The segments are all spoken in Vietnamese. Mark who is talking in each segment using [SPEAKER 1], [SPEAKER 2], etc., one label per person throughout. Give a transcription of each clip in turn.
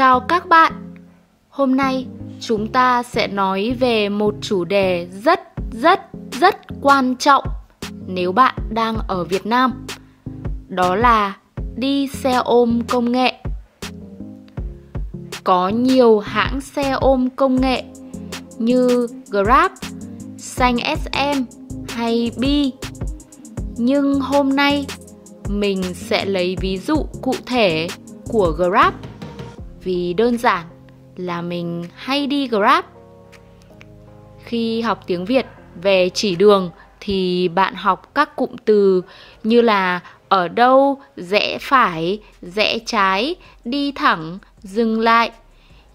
[SPEAKER 1] Chào các bạn. Hôm nay chúng ta sẽ nói về một chủ đề rất rất rất quan trọng nếu bạn đang ở Việt Nam. Đó là đi xe ôm công nghệ. Có nhiều hãng xe ôm công nghệ như Grab, Xanh SM hay Bi. Nhưng hôm nay mình sẽ lấy ví dụ cụ thể của Grab vì đơn giản là mình hay đi Grab. Khi học tiếng Việt về chỉ đường thì bạn học các cụm từ như là ở đâu, rẽ phải, rẽ trái, đi thẳng, dừng lại.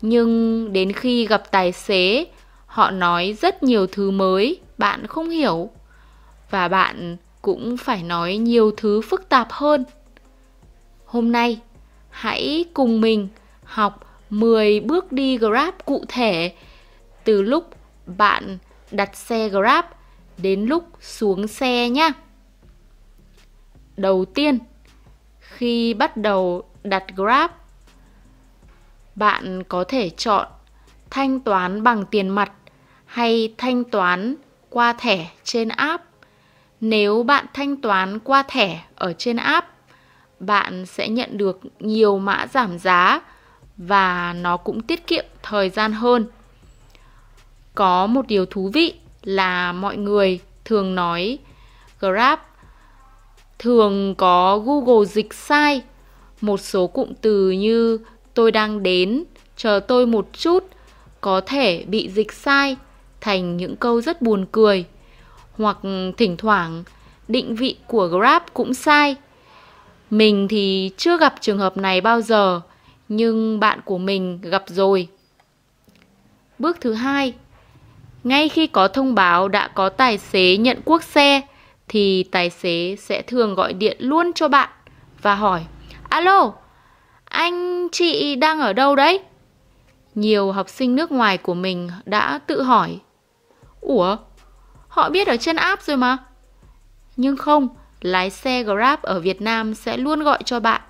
[SPEAKER 1] Nhưng đến khi gặp tài xế, họ nói rất nhiều thứ mới bạn không hiểu và bạn cũng phải nói nhiều thứ phức tạp hơn. Hôm nay, hãy cùng mình học 10 bước đi Grab cụ thể từ lúc bạn đặt xe Grab đến lúc xuống xe nhé. Đầu tiên, khi bắt đầu đặt Grab, bạn có thể chọn thanh toán bằng tiền mặt hay thanh toán qua thẻ trên app. Nếu bạn thanh toán qua thẻ ở trên app, bạn sẽ nhận được nhiều mã giảm giá và nó cũng tiết kiệm thời gian hơn. Có một điều thú vị là mọi người thường nói Grab thường có Google dịch sai một số cụm từ như tôi đang đến, chờ tôi một chút có thể bị dịch sai thành những câu rất buồn cười hoặc thỉnh thoảng định vị của Grab cũng sai. Mình thì chưa gặp trường hợp này bao giờ nhưng bạn của mình gặp rồi. Bước thứ hai, ngay khi có thông báo đã có tài xế nhận quốc xe thì tài xế sẽ thường gọi điện luôn cho bạn và hỏi: "Alo, anh chị đang ở đâu đấy?" Nhiều học sinh nước ngoài của mình đã tự hỏi: "Ủa, họ biết ở trên app rồi mà." Nhưng không, lái xe Grab ở Việt Nam sẽ luôn gọi cho bạn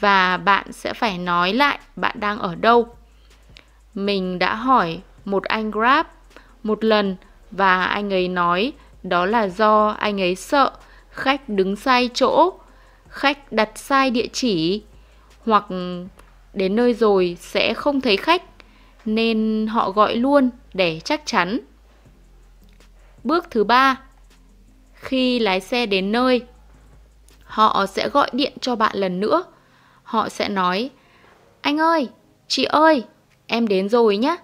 [SPEAKER 1] và bạn sẽ phải nói lại bạn đang ở đâu. Mình đã hỏi một anh Grab một lần và anh ấy nói đó là do anh ấy sợ khách đứng sai chỗ, khách đặt sai địa chỉ hoặc đến nơi rồi sẽ không thấy khách nên họ gọi luôn để chắc chắn. Bước thứ ba, khi lái xe đến nơi, họ sẽ gọi điện cho bạn lần nữa họ sẽ nói Anh ơi, chị ơi, em đến rồi nhé.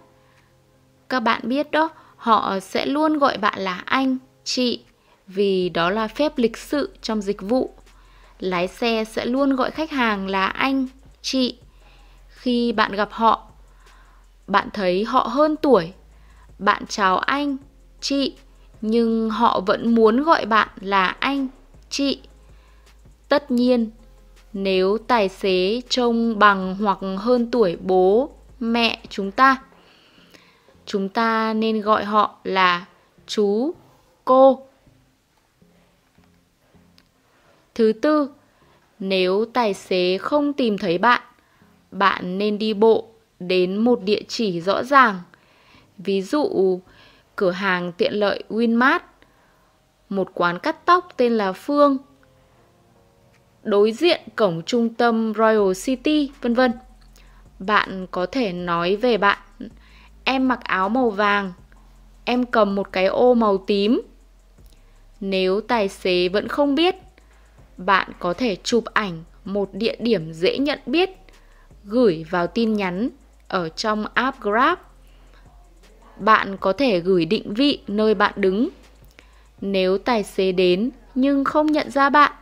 [SPEAKER 1] Các bạn biết đó, họ sẽ luôn gọi bạn là anh, chị vì đó là phép lịch sự trong dịch vụ. Lái xe sẽ luôn gọi khách hàng là anh, chị khi bạn gặp họ. Bạn thấy họ hơn tuổi, bạn chào anh, chị nhưng họ vẫn muốn gọi bạn là anh, chị. Tất nhiên, nếu tài xế trông bằng hoặc hơn tuổi bố, mẹ chúng ta. Chúng ta nên gọi họ là chú, cô. Thứ tư, nếu tài xế không tìm thấy bạn, bạn nên đi bộ đến một địa chỉ rõ ràng. Ví dụ, cửa hàng tiện lợi Winmart, một quán cắt tóc tên là Phương đối diện cổng trung tâm Royal City, vân vân. Bạn có thể nói về bạn, em mặc áo màu vàng, em cầm một cái ô màu tím. Nếu tài xế vẫn không biết, bạn có thể chụp ảnh một địa điểm dễ nhận biết, gửi vào tin nhắn ở trong app Grab. Bạn có thể gửi định vị nơi bạn đứng. Nếu tài xế đến nhưng không nhận ra bạn,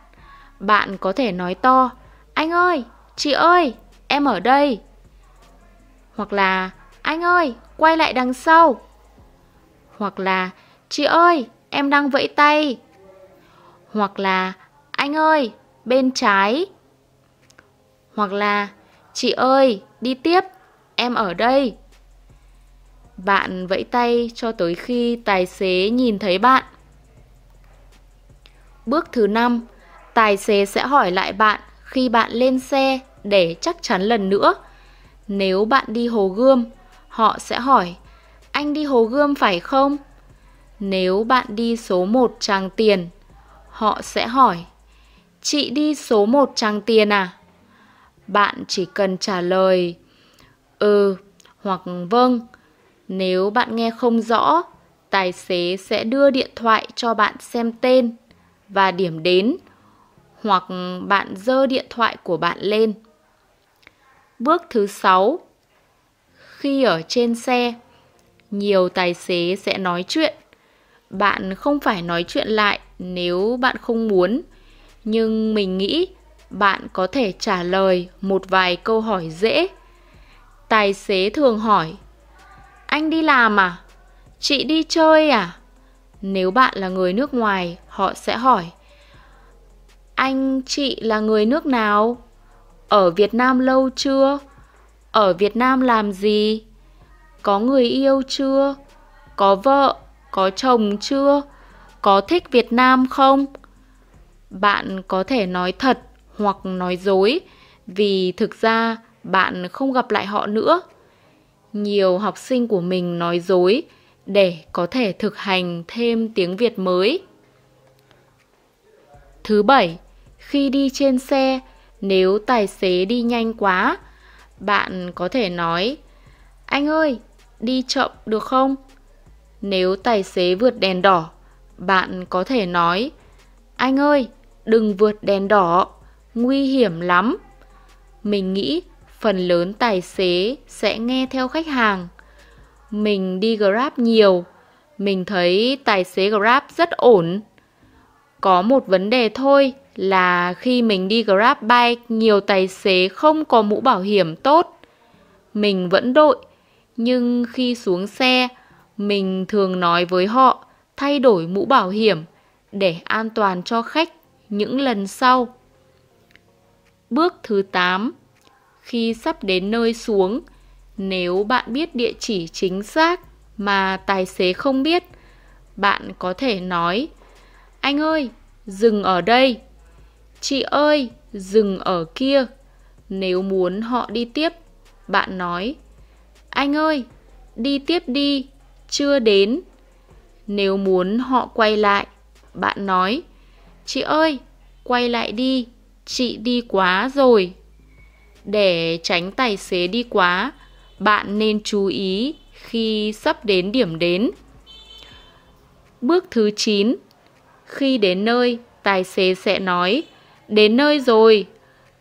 [SPEAKER 1] bạn có thể nói to, anh ơi, chị ơi, em ở đây. Hoặc là, anh ơi, quay lại đằng sau. Hoặc là, chị ơi, em đang vẫy tay. Hoặc là, anh ơi, bên trái. Hoặc là, chị ơi, đi tiếp, em ở đây. Bạn vẫy tay cho tới khi tài xế nhìn thấy bạn. Bước thứ 5 Tài xế sẽ hỏi lại bạn khi bạn lên xe để chắc chắn lần nữa. Nếu bạn đi Hồ Gươm, họ sẽ hỏi Anh đi Hồ Gươm phải không? Nếu bạn đi số 1 Tràng Tiền, họ sẽ hỏi Chị đi số 1 Tràng Tiền à? Bạn chỉ cần trả lời Ừ hoặc vâng. Nếu bạn nghe không rõ, tài xế sẽ đưa điện thoại cho bạn xem tên và điểm đến hoặc bạn dơ điện thoại của bạn lên. Bước thứ 6. Khi ở trên xe, nhiều tài xế sẽ nói chuyện. Bạn không phải nói chuyện lại nếu bạn không muốn, nhưng mình nghĩ bạn có thể trả lời một vài câu hỏi dễ. Tài xế thường hỏi: "Anh đi làm à? Chị đi chơi à?" Nếu bạn là người nước ngoài, họ sẽ hỏi: anh chị là người nước nào? Ở Việt Nam lâu chưa? Ở Việt Nam làm gì? Có người yêu chưa? Có vợ, có chồng chưa? Có thích Việt Nam không? Bạn có thể nói thật hoặc nói dối vì thực ra bạn không gặp lại họ nữa. Nhiều học sinh của mình nói dối để có thể thực hành thêm tiếng Việt mới. Thứ bảy, khi đi trên xe nếu tài xế đi nhanh quá bạn có thể nói anh ơi đi chậm được không nếu tài xế vượt đèn đỏ bạn có thể nói anh ơi đừng vượt đèn đỏ nguy hiểm lắm mình nghĩ phần lớn tài xế sẽ nghe theo khách hàng mình đi grab nhiều mình thấy tài xế grab rất ổn có một vấn đề thôi là khi mình đi Grab Bike nhiều tài xế không có mũ bảo hiểm tốt. Mình vẫn đội, nhưng khi xuống xe, mình thường nói với họ thay đổi mũ bảo hiểm để an toàn cho khách những lần sau. Bước thứ 8. Khi sắp đến nơi xuống, nếu bạn biết địa chỉ chính xác mà tài xế không biết, bạn có thể nói: "Anh ơi, dừng ở đây Chị ơi, dừng ở kia. Nếu muốn họ đi tiếp, bạn nói. Anh ơi, đi tiếp đi, chưa đến. Nếu muốn họ quay lại, bạn nói. Chị ơi, quay lại đi, chị đi quá rồi. Để tránh tài xế đi quá, bạn nên chú ý khi sắp đến điểm đến. Bước thứ 9. Khi đến nơi, tài xế sẽ nói Đến nơi rồi,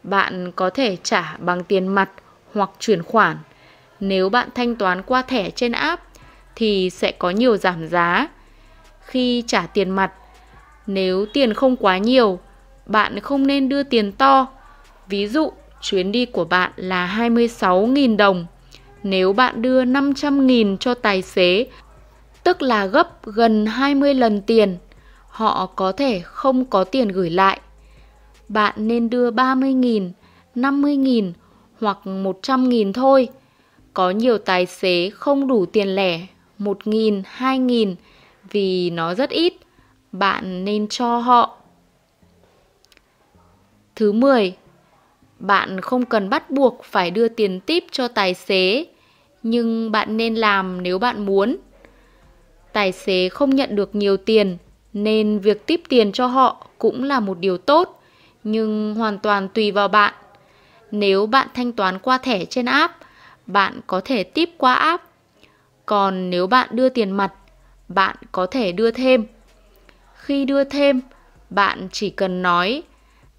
[SPEAKER 1] bạn có thể trả bằng tiền mặt hoặc chuyển khoản. Nếu bạn thanh toán qua thẻ trên app thì sẽ có nhiều giảm giá. Khi trả tiền mặt, nếu tiền không quá nhiều, bạn không nên đưa tiền to. Ví dụ, chuyến đi của bạn là 26.000 đồng. Nếu bạn đưa 500.000 cho tài xế, tức là gấp gần 20 lần tiền, họ có thể không có tiền gửi lại bạn nên đưa 30.000, 50.000 hoặc 100.000 thôi. Có nhiều tài xế không đủ tiền lẻ 1.000, 2.000 vì nó rất ít. Bạn nên cho họ. Thứ 10. Bạn không cần bắt buộc phải đưa tiền tip cho tài xế, nhưng bạn nên làm nếu bạn muốn. Tài xế không nhận được nhiều tiền nên việc tiếp tiền cho họ cũng là một điều tốt nhưng hoàn toàn tùy vào bạn. Nếu bạn thanh toán qua thẻ trên app, bạn có thể tip qua app. Còn nếu bạn đưa tiền mặt, bạn có thể đưa thêm. Khi đưa thêm, bạn chỉ cần nói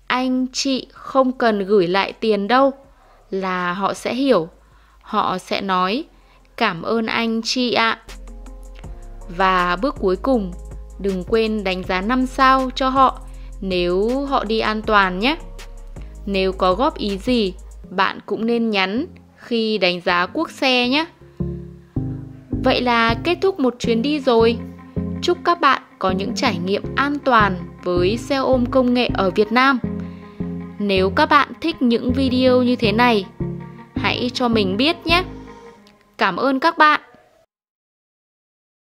[SPEAKER 1] anh chị không cần gửi lại tiền đâu là họ sẽ hiểu. Họ sẽ nói cảm ơn anh chị ạ. Và bước cuối cùng, đừng quên đánh giá 5 sao cho họ nếu họ đi an toàn nhé. Nếu có góp ý gì, bạn cũng nên nhắn khi đánh giá quốc xe nhé. Vậy là kết thúc một chuyến đi rồi. Chúc các bạn có những trải nghiệm an toàn với xe ôm công nghệ ở Việt Nam. Nếu các bạn thích những video như thế này, hãy cho mình biết nhé. Cảm ơn các bạn.